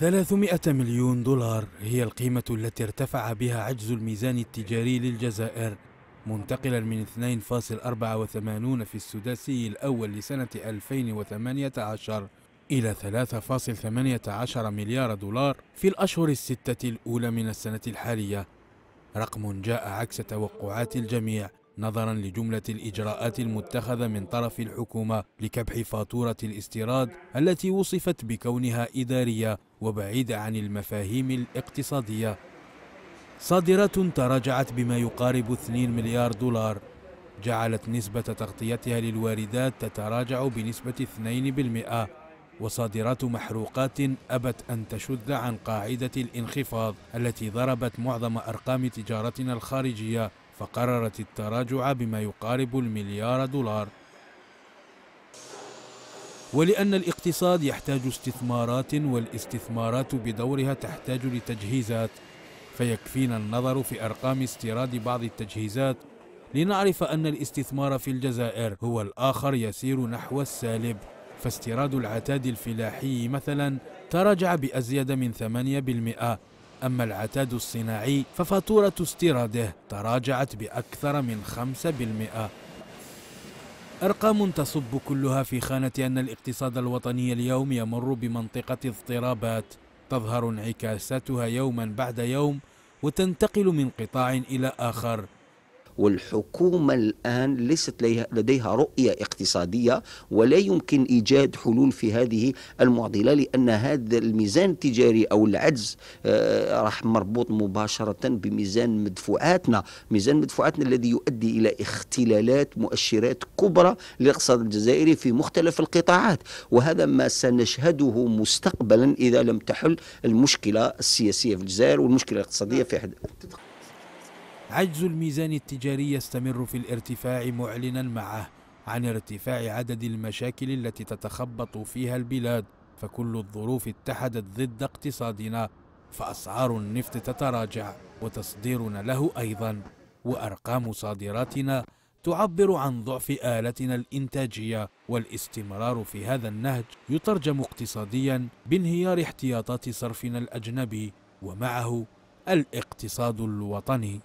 300 مليون دولار هي القيمة التي ارتفع بها عجز الميزان التجاري للجزائر منتقلا من 2.84 في السداسي الأول لسنة 2018 إلى 3.18 مليار دولار في الأشهر الستة الأولى من السنة الحالية رقم جاء عكس توقعات الجميع نظرا لجملة الإجراءات المتخذة من طرف الحكومة لكبح فاتورة الاستيراد التي وصفت بكونها إدارية وبعيدة عن المفاهيم الاقتصادية صادرات تراجعت بما يقارب 2 مليار دولار جعلت نسبة تغطيتها للواردات تتراجع بنسبة 2% وصادرات محروقات أبت أن تشد عن قاعدة الانخفاض التي ضربت معظم أرقام تجارتنا الخارجية فقررت التراجع بما يقارب المليار دولار ولأن الاقتصاد يحتاج استثمارات والاستثمارات بدورها تحتاج لتجهيزات فيكفينا النظر في أرقام استيراد بعض التجهيزات لنعرف أن الاستثمار في الجزائر هو الآخر يسير نحو السالب فاستيراد العتاد الفلاحي مثلا تراجع بأزيد من 8% أما العتاد الصناعي ففاتورة استيراده تراجعت بأكثر من 5% أرقام تصب كلها في خانة أن الاقتصاد الوطني اليوم يمر بمنطقة اضطرابات تظهر انعكاساتها يوما بعد يوم وتنتقل من قطاع إلى آخر والحكومة الآن ليست لديها رؤية اقتصادية ولا يمكن إيجاد حلول في هذه المعضلة لأن هذا الميزان التجاري أو العجز آه، راح مربوط مباشرة بميزان مدفوعاتنا ميزان مدفوعاتنا الذي يؤدي إلى اختلالات مؤشرات كبرى للاقتصاد الجزائري في مختلف القطاعات وهذا ما سنشهده مستقبلا إذا لم تحل المشكلة السياسية في الجزائر والمشكلة الاقتصادية في حد عجز الميزان التجاري يستمر في الارتفاع معلنا معه عن ارتفاع عدد المشاكل التي تتخبط فيها البلاد فكل الظروف اتحدت ضد اقتصادنا فأسعار النفط تتراجع وتصديرنا له أيضا وأرقام صادراتنا تعبر عن ضعف آلتنا الإنتاجية والاستمرار في هذا النهج يترجم اقتصاديا بانهيار احتياطات صرفنا الأجنبي ومعه الاقتصاد الوطني